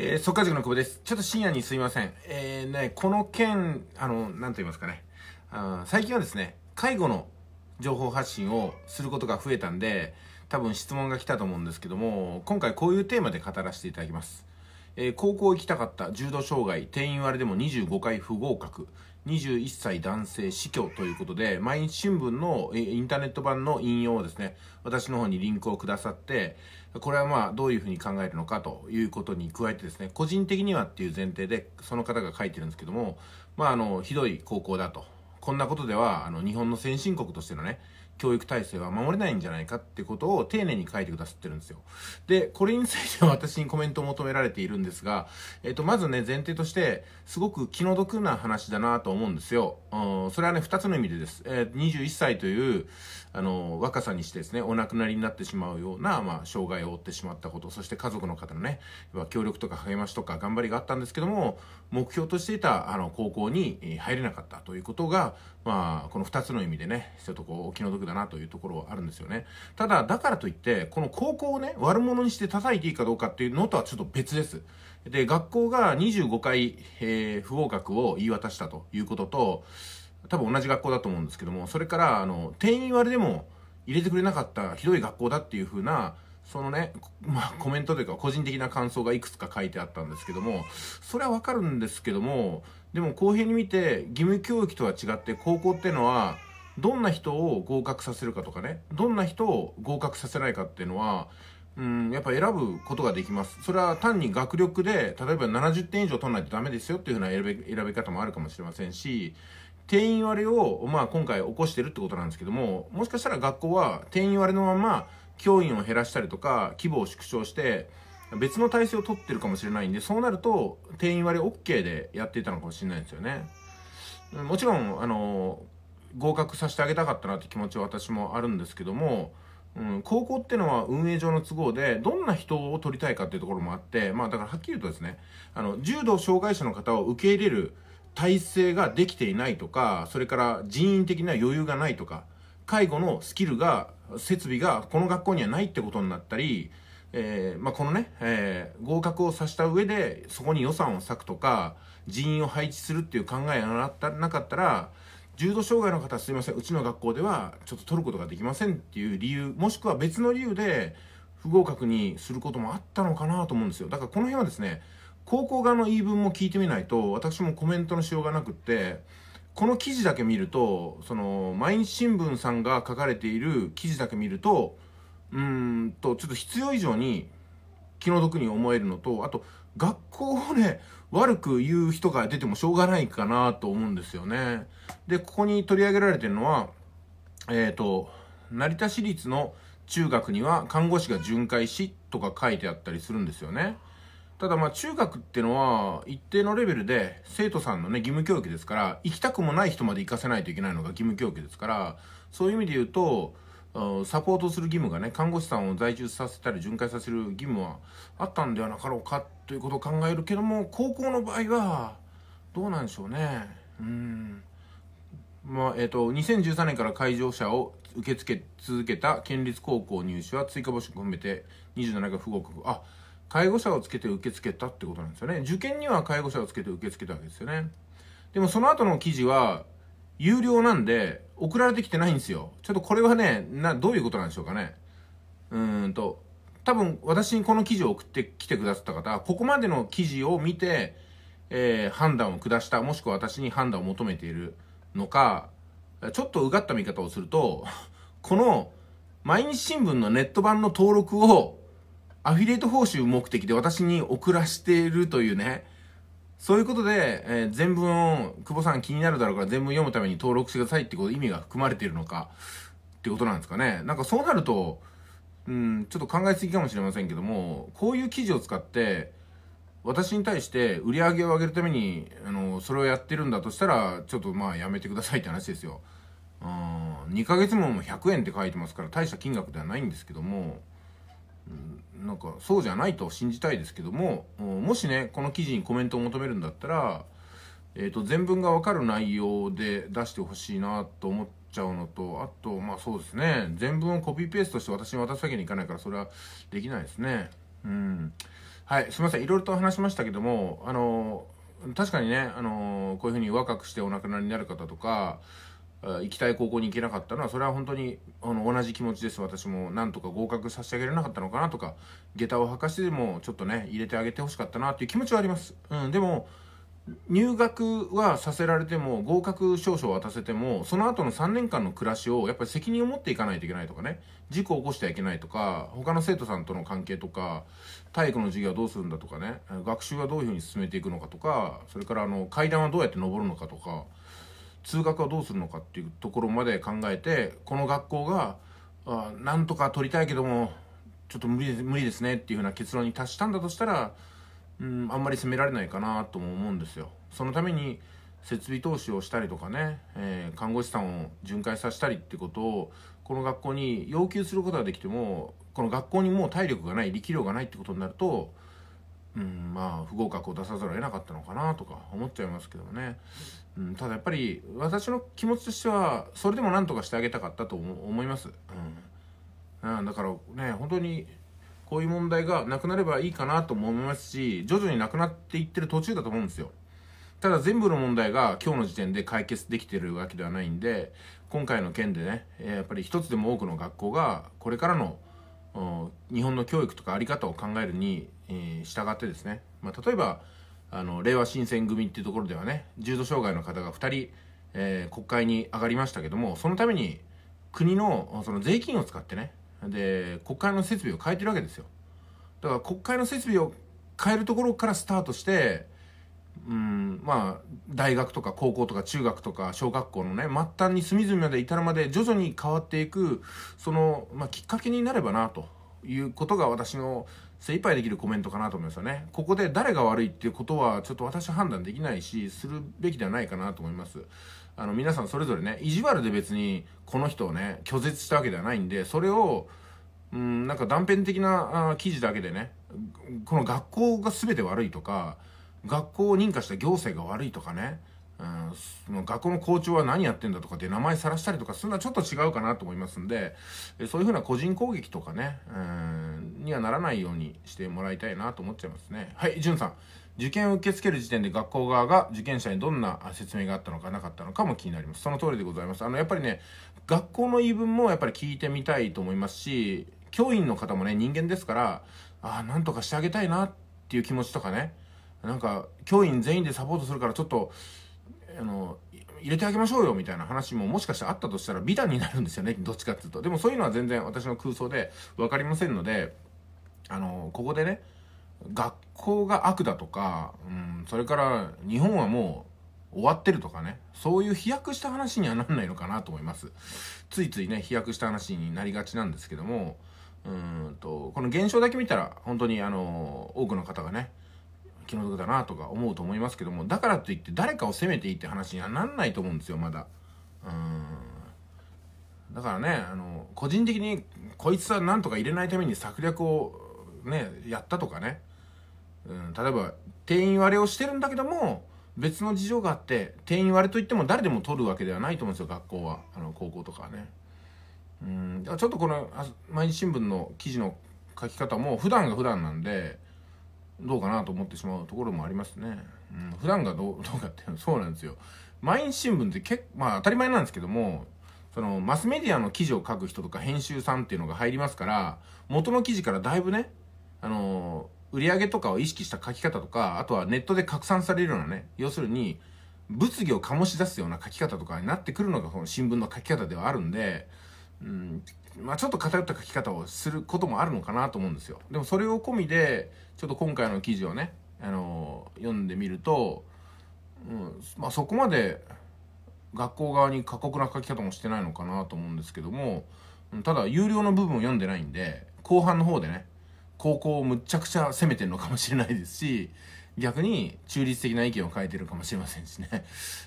えー、速稼塾の久保です。ちょっと深夜にすいません。えー、ね、この件、あの、なんと言いますかね。あ最近はですね、介護の情報発信をすることが増えたんで、多分質問が来たと思うんですけども、今回こういうテーマで語らせていただきます。えー、高校行きたかった重度障害定員割れでも25回不合格21歳男性死去ということで毎日新聞のインターネット版の引用をですね私の方にリンクをくださってこれはまあどういうふうに考えるのかということに加えてですね個人的にはっていう前提でその方が書いてるんですけどもまああのひどい高校だとこんなことではあの日本の先進国としてのね教育体制は守れないんじゃないかってことを丁寧に書いてくださってるんですよ。で、これについては私にコメントを求められているんですが、えっ、と、まずね、前提として、すごく気の毒な話だなと思うんですよ。うん、それはね、二つの意味でです。えー、21歳という、あの、若さにしてですね、お亡くなりになってしまうような、まあ、障害を負ってしまったこと、そして家族の方のね、協力とか励ましとか頑張りがあったんですけども、目標としていた、あの、高校に入れなかったということが、まあ、この2つの意味でね、ちょっとこう、気の毒だなというところはあるんですよね。ただ、だからといって、この高校をね、悪者にして叩いていいかどうかっていうのとはちょっと別です。で、学校が25回、えー、不合格を言い渡したということと、多分同じ学校だと思うんですけどもそれからあの定員割れでも入れてくれなかったひどい学校だっていう風なそのね、まあ、コメントというか個人的な感想がいくつか書いてあったんですけどもそれはわかるんですけどもでも公平に見て義務教育とは違って高校っていうのはどんな人を合格させるかとかねどんな人を合格させないかっていうのはうんやっぱ選ぶことができますそれは単に学力で例えば70点以上取らないとダメですよっていうふうな選び選方もあるかもしれませんし定員割れを、まあ、今回起こしてるってことなんですけども、もしかしたら学校は定員割れのまま教員を減らしたりとか、規模を縮小して、別の体制を取ってるかもしれないんで、そうなると定員割れ OK でやっていたのかもしれないんですよね。もちろん、あの、合格させてあげたかったなって気持ちは私もあるんですけども、うん、高校ってのは運営上の都合で、どんな人を取りたいかっていうところもあって、まあだからはっきり言うとですね、あの、柔道障害者の方を受け入れる体制ができていないとか、それから人員的な余裕がないとか、介護のスキルが、設備がこの学校にはないってことになったり、えー、まあ、このね、えー、合格をさせた上で、そこに予算を割くとか、人員を配置するっていう考えがなかったら、重度障害の方すいません、うちの学校ではちょっと取ることができませんっていう理由、もしくは別の理由で不合格にすることもあったのかなと思うんですよ。だからこの辺はですね、高校側の言い分も聞いてみないと私もコメントのしようがなくってこの記事だけ見るとその毎日新聞さんが書かれている記事だけ見るとうんとちょっと必要以上に気の毒に思えるのとあと学校をね悪く言う人が出てもしょうがないかなと思うんですよね。でここに取り上げられてるのはえっ、ー、と成田市立の中学には看護師が巡回しとか書いてあったりするんですよね。ただまあ中学っていうのは一定のレベルで生徒さんのね義務教育ですから行きたくもない人まで行かせないといけないのが義務教育ですからそういう意味で言うとサポートする義務がね看護師さんを在住させたり巡回させる義務はあったんではなかろうかということを考えるけども高校の場合はどうなんでしょうねうんまあえっ、ー、と2013年から会場者を受け付け続けた県立高校入試は追加募集を含めて27回不合格あっ介護者をつけて受け付けたってことなんですよね。受験には介護者をつけて受け付けたわけですよね。でもその後の記事は、有料なんで、送られてきてないんですよ。ちょっとこれはね、な、どういうことなんでしょうかね。うーんと、多分私にこの記事を送ってきてくださった方、ここまでの記事を見て、えー、判断を下した、もしくは私に判断を求めているのか、ちょっとうがった見方をすると、この、毎日新聞のネット版の登録をアフィリエイト報酬目的で私に送らしているというね、そういうことで、えー、全文を、久保さん気になるだろうから全文読むために登録してくださいってこと意味が含まれているのか、ってことなんですかね。なんかそうなると、うん、ちょっと考えすぎかもしれませんけども、こういう記事を使って、私に対して売り上げを上げるために、あの、それをやってるんだとしたら、ちょっとまあやめてくださいって話ですよ。うん、2ヶ月もも100円って書いてますから大した金額ではないんですけども、なんかそうじゃないと信じたいですけどももしねこの記事にコメントを求めるんだったら、えーと、全文が分かる内容で出してほしいなと思っちゃうのとあとまあそうですね全文をコピーペーストして私に渡すわけにいかないからそれはできないですねうんはいすいませんいろいろと話しましたけどもあの確かにね、あのこういうふうに若くしてお亡くなりになる方とか行きたい高校に行けなかったのはそれは本当にあの同じ気持ちです私もなんとか合格させてあげられなかったのかなとか下駄を履かしてでもちょっとね入れてあげてほしかったなっていう気持ちはあります、うん、でも入学はさせられても合格証書を渡せてもその後の3年間の暮らしをやっぱり責任を持っていかないといけないとかね事故を起こしてはいけないとか他の生徒さんとの関係とか体育の授業はどうするんだとかね学習はどういうふうに進めていくのかとかそれからあの階段はどうやって登るのかとか通学はどうするのかっていうところまで考えてこの学校があなんとか取りたいけどもちょっと無理無理ですねっていうふうな結論に達したんだとしたら、うん、あんまり責められないかなとも思うんですよ。そのために設備投資をしたりとかね、えー、看護師さんを巡回させたりってことをこの学校に要求することができてもこの学校にもう体力がない力量がないってことになると、うん、まあ不合格を出さざるを得なかったのかなとか思っちゃいますけどね。うん、ただやっぱり私の気持ちとしてはそれでも何とかしてあげたかったと思います、うん、ん、だからね本当にこういう問題がなくなればいいかなとも思いますし徐々になくなっていってる途中だと思うんですよただ全部の問題が今日の時点で解決できてるわけではないんで今回の件でねやっぱり一つでも多くの学校がこれからの日本の教育とか在り方を考えるに、えー、従ってですね、まあ、例えばあの令和新選組っていうところではね重度障害の方が2人、えー、国会に上がりましたけどもそのために国のその税金を使ってねで国会の設備を変えてるわけですよだから国会の設備を変えるところからスタートしてうんまあ大学とか高校とか中学とか小学校のね末端に隅々まで至るまで徐々に変わっていくその、まあ、きっかけになればなということが私の精一杯できるコメントかなと思いますよね。ここで誰が悪いっていうことは、ちょっと私判断できないし、するべきではないかなと思います。あの、皆さんそれぞれね、意地悪で別に、この人をね、拒絶したわけではないんで、それを、うん、なんか断片的な記事だけでね、この学校が全て悪いとか、学校を認可した行政が悪いとかね、うんその学校の校長は何やってんだとかって名前さらしたりとかするのはちょっと違うかなと思いますんで、そういうふうな個人攻撃とかね、うん、にはならないようにしてもらいたいなと思っちゃいますね。はい、じゅんさん。受験を受け付ける時点で学校側が受験者にどんな説明があったのかなかったのかも気になります。その通りでございます。あの、やっぱりね、学校の言い分もやっぱり聞いてみたいと思いますし、教員の方もね、人間ですから、ああ、なんとかしてあげたいなっていう気持ちとかね、なんか、教員全員でサポートするからちょっと、入れてあげましょうよみたいな話ももしかしてあったとしたら美談になるんですよね、どっちかっていうと。でもそういうのは全然私の空想で分かりませんので、あの、ここでね、学校が悪だとか、うん、それから日本はもう終わってるとかね、そういう飛躍した話にはなんないのかなと思います。ついついね、飛躍した話になりがちなんですけども、うんと、この現象だけ見たら、本当にあの、多くの方がね、気の毒だなとか思うと思いますけども、だからといって誰かを責めていいって話にはなんないと思うんですよ、まだ。うん。だからね、あの、個人的にこいつはなんとか入れないために策略をね、やったとかね。うん、例えば、定員割れをしてるんだけども、別の事情があって、定員割れといっても誰でも取るわけではないと思うんですよ、学校は。あの、高校とかはね。うん、ちょっとこの、毎日新聞の記事の書き方も、普段が普段なんで、どうかなと思ってしまうところもありますね。うん、普段がどうどうかっていうのは そうなんですよ。毎日新聞って結構、まあ当たり前なんですけども、そのマスメディアの記事を書く人とか編集さんっていうのが入りますから、元の記事からだいぶね、あのー、売り上げとかを意識した書き方とか、あとはネットで拡散されるようなね、要するに、物議を醸し出すような書き方とかになってくるのがこの新聞の書き方ではあるんで、うん、まあ、ちょっと偏った書き方をすることもあるのかなと思うんですよ。でもそれを込みで、ちょっと今回の記事をね、あのー、読んでみると、うん、まあ、そこまで学校側に過酷な書き方もしてないのかなと思うんですけども、ただ、有料の部分を読んでないんで、後半の方でね、高校をむっちゃくちゃ攻めてるのかもしれないですし、逆に中立的な意見を変えてるかもしれませんしね。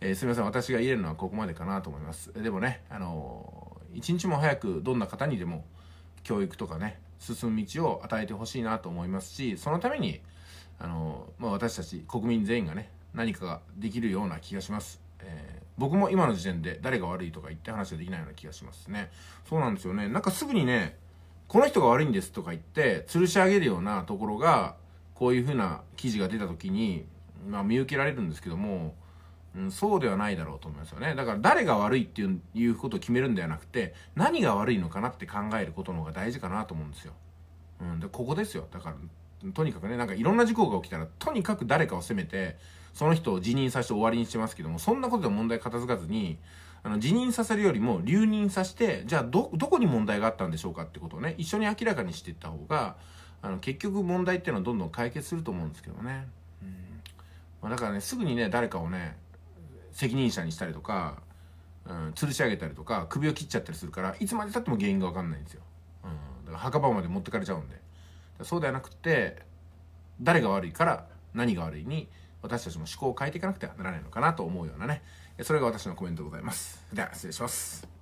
えー、すみません、私が言えるのはここまでかなと思います。でもね、あのー一日も早くどんな方にでも教育とかね進む道を与えてほしいなと思いますしそのためにあの、まあ、私たち国民全員がね何かができるような気がします、えー、僕も今の時点で誰が悪いとか言って話はできないような気がしますねそうなんですよねなんかすぐにねこの人が悪いんですとか言って吊るし上げるようなところがこういうふうな記事が出た時に、まあ、見受けられるんですけどもうん、そうではないだろうと思いますよね。だから誰が悪いっていうことを決めるんではなくて、何が悪いのかなって考えることの方が大事かなと思うんですよ。うん、で、ここですよ。だから、とにかくね、なんかいろんな事故が起きたら、とにかく誰かを責めて、その人を辞任させて終わりにしてますけども、そんなことで問題片付かずに、あの、辞任させるよりも留任させて、じゃあど、どこに問題があったんでしょうかってことをね、一緒に明らかにしていった方が、あの、結局問題っていうのはどんどん解決すると思うんですけどね。うん。まあ、だからね、すぐにね、誰かをね、責任者にしたりとか、うん、吊るし上げたりとか首を切っちゃったりするからいつまでたっても原因が分かんないんですよ、うん、だから墓場まで持ってかれちゃうんでそうではなくて誰が悪いから何が悪いに私たちも思考を変えていかなくてはならないのかなと思うようなねそれが私のコメントでございますでは失礼します